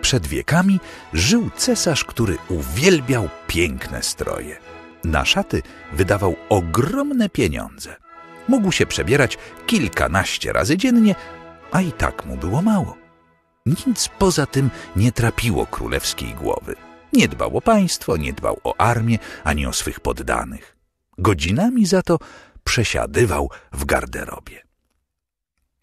przed wiekami żył cesarz, który uwielbiał piękne stroje. Na szaty wydawał ogromne pieniądze. Mógł się przebierać kilkanaście razy dziennie, a i tak mu było mało. Nic poza tym nie trapiło królewskiej głowy. Nie dbał o państwo, nie dbał o armię, ani o swych poddanych. Godzinami za to przesiadywał w garderobie.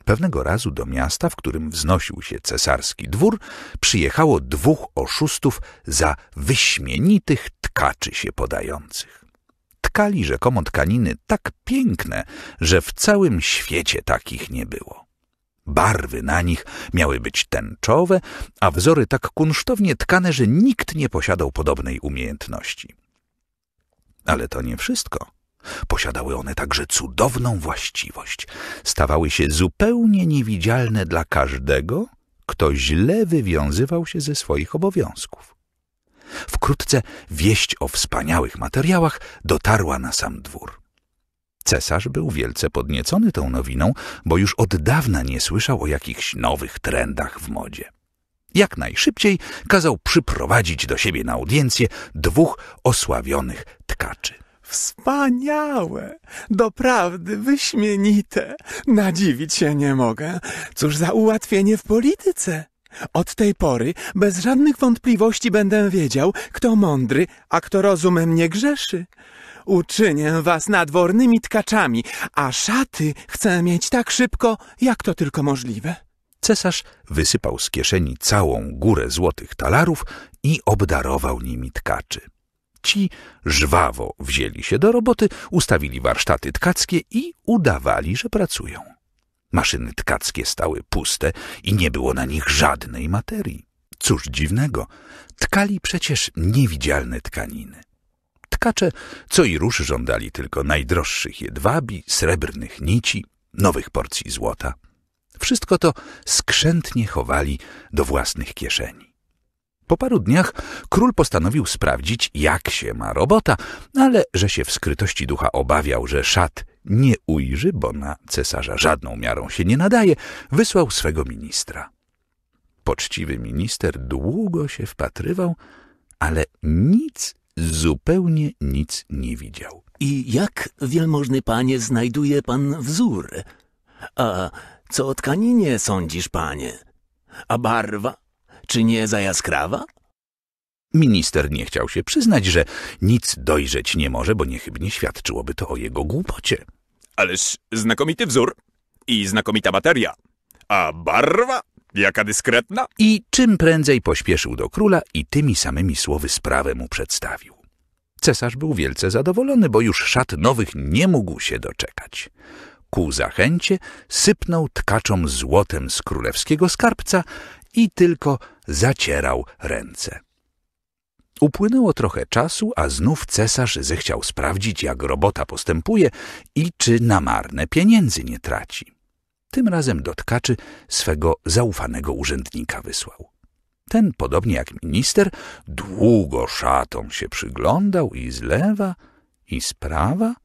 Pewnego razu do miasta, w którym wznosił się cesarski dwór, przyjechało dwóch oszustów za wyśmienitych tkaczy się podających. Tkali rzekomo tkaniny tak piękne, że w całym świecie takich nie było. Barwy na nich miały być tęczowe, a wzory tak kunsztownie tkane, że nikt nie posiadał podobnej umiejętności. Ale to nie wszystko. Posiadały one także cudowną właściwość. Stawały się zupełnie niewidzialne dla każdego, kto źle wywiązywał się ze swoich obowiązków. Wkrótce wieść o wspaniałych materiałach dotarła na sam dwór. Cesarz był wielce podniecony tą nowiną, bo już od dawna nie słyszał o jakichś nowych trendach w modzie. Jak najszybciej kazał przyprowadzić do siebie na audiencję dwóch osławionych tkaczy. Wspaniałe! Doprawdy wyśmienite! Nadziwić się nie mogę. Cóż za ułatwienie w polityce! Od tej pory bez żadnych wątpliwości będę wiedział, kto mądry, a kto rozumem nie grzeszy. Uczynię was nadwornymi tkaczami, a szaty chcę mieć tak szybko, jak to tylko możliwe. Cesarz wysypał z kieszeni całą górę złotych talarów i obdarował nimi tkaczy. Ci żwawo wzięli się do roboty, ustawili warsztaty tkackie i udawali, że pracują. Maszyny tkackie stały puste i nie było na nich żadnej materii. Cóż dziwnego, tkali przecież niewidzialne tkaniny. Tkacze co i rusz żądali tylko najdroższych jedwabi, srebrnych nici, nowych porcji złota. Wszystko to skrzętnie chowali do własnych kieszeni. Po paru dniach król postanowił sprawdzić, jak się ma robota, ale że się w skrytości ducha obawiał, że szat nie ujrzy, bo na cesarza żadną miarą się nie nadaje, wysłał swego ministra. Poczciwy minister długo się wpatrywał, ale nic, zupełnie nic nie widział. I jak, wielmożny panie, znajduje pan wzór? A co o tkaninie sądzisz, panie? A barwa? Czy nie za jaskrawa? Minister nie chciał się przyznać, że nic dojrzeć nie może, bo niechybnie świadczyłoby to o jego głupocie. Ależ znakomity wzór i znakomita materia. A barwa? Jaka dyskretna? I czym prędzej pośpieszył do króla i tymi samymi słowy sprawę mu przedstawił. Cesarz był wielce zadowolony, bo już szat nowych nie mógł się doczekać. Ku zachęcie sypnął tkaczom złotem z królewskiego skarbca, i tylko zacierał ręce. Upłynęło trochę czasu, a znów cesarz zechciał sprawdzić, jak robota postępuje i czy na marne pieniędzy nie traci. Tym razem do tkaczy swego zaufanego urzędnika wysłał. Ten, podobnie jak minister, długo szatą się przyglądał i z lewa, i z prawa,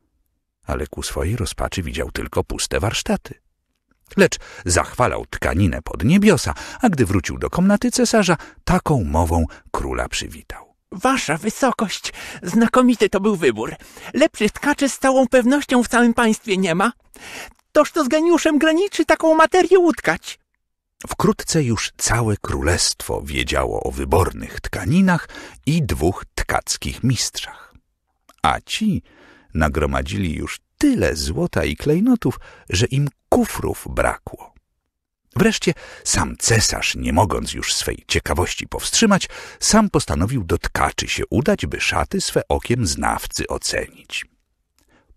ale ku swojej rozpaczy widział tylko puste warsztaty. Lecz zachwalał tkaninę pod niebiosa, a gdy wrócił do komnaty cesarza, taką mową króla przywitał. Wasza wysokość, znakomity to był wybór. Lepszych tkaczy z całą pewnością w całym państwie nie ma. Toż to z geniuszem graniczy taką materię utkać. Wkrótce już całe królestwo wiedziało o wybornych tkaninach i dwóch tkackich mistrzach. A ci nagromadzili już tyle złota i klejnotów, że im kufrów brakło. Wreszcie sam cesarz, nie mogąc już swej ciekawości powstrzymać, sam postanowił do tkaczy się udać, by szaty swe okiem znawcy ocenić.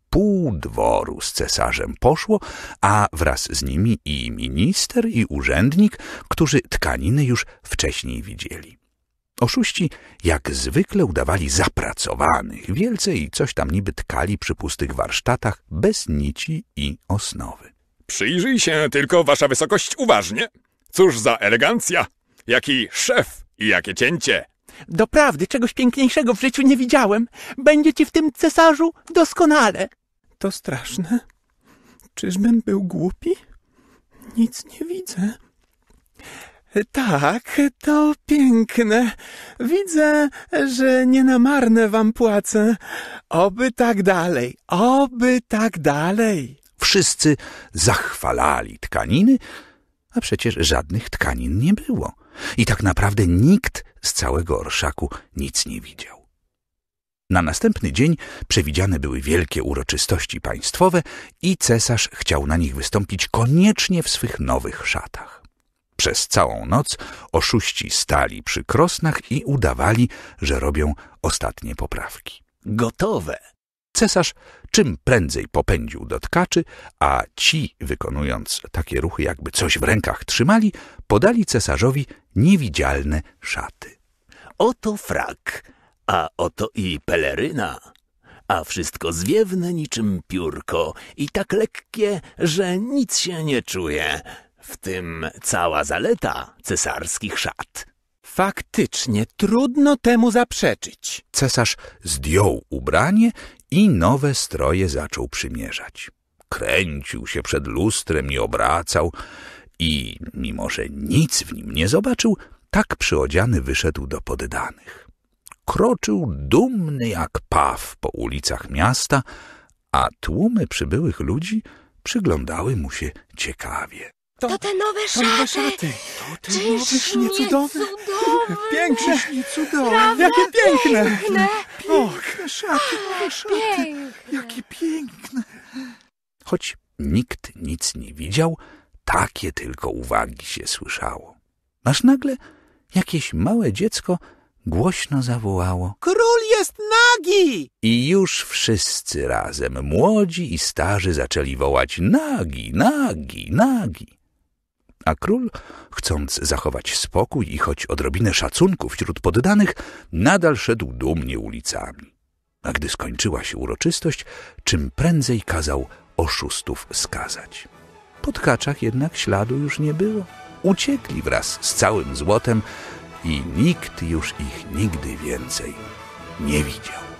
Pół dworu z cesarzem poszło, a wraz z nimi i minister, i urzędnik, którzy tkaniny już wcześniej widzieli. Oszuści jak zwykle udawali zapracowanych, wielce i coś tam niby tkali przy pustych warsztatach, bez nici i osnowy. Przyjrzyj się tylko, wasza wysokość, uważnie. Cóż za elegancja! Jaki szef i jakie cięcie! Doprawdy czegoś piękniejszego w życiu nie widziałem. Będzie ci w tym cesarzu doskonale. To straszne. Czyżbym był głupi? Nic nie widzę. Tak, to piękne. Widzę, że nie na marne wam płacę. Oby tak dalej, oby tak dalej. Wszyscy zachwalali tkaniny, a przecież żadnych tkanin nie było. I tak naprawdę nikt z całego orszaku nic nie widział. Na następny dzień przewidziane były wielkie uroczystości państwowe i cesarz chciał na nich wystąpić koniecznie w swych nowych szatach. Przez całą noc oszuści stali przy krosnach i udawali, że robią ostatnie poprawki. Gotowe! Cesarz czym prędzej popędził do tkaczy, a ci, wykonując takie ruchy, jakby coś w rękach trzymali, podali cesarzowi niewidzialne szaty. Oto frak, a oto i peleryna, a wszystko zwiewne niczym piórko i tak lekkie, że nic się nie czuje. W tym cała zaleta cesarskich szat. Faktycznie trudno temu zaprzeczyć. Cesarz zdjął ubranie i nowe stroje zaczął przymierzać. Kręcił się przed lustrem i obracał i, mimo że nic w nim nie zobaczył, tak przyodziany wyszedł do poddanych. Kroczył dumny jak paw po ulicach miasta, a tłumy przybyłych ludzi przyglądały mu się ciekawie. To, to te nowe szaty. Nowe szaty. To te nowe śnie cudowne. cudowne. Piękne. Śnie Jakie piękne. Piękne. piękne szaty, nowe szaty. Jakie piękne. Choć nikt nic nie widział, takie tylko uwagi się słyszało. Aż nagle jakieś małe dziecko głośno zawołało: Król jest nagi! I już wszyscy razem, młodzi i starzy, zaczęli wołać: Nagi, nagi, nagi. A król, chcąc zachować spokój i choć odrobinę szacunku wśród poddanych, nadal szedł dumnie ulicami. A gdy skończyła się uroczystość, czym prędzej kazał oszustów skazać. Po tkaczach jednak śladu już nie było. Uciekli wraz z całym złotem i nikt już ich nigdy więcej nie widział.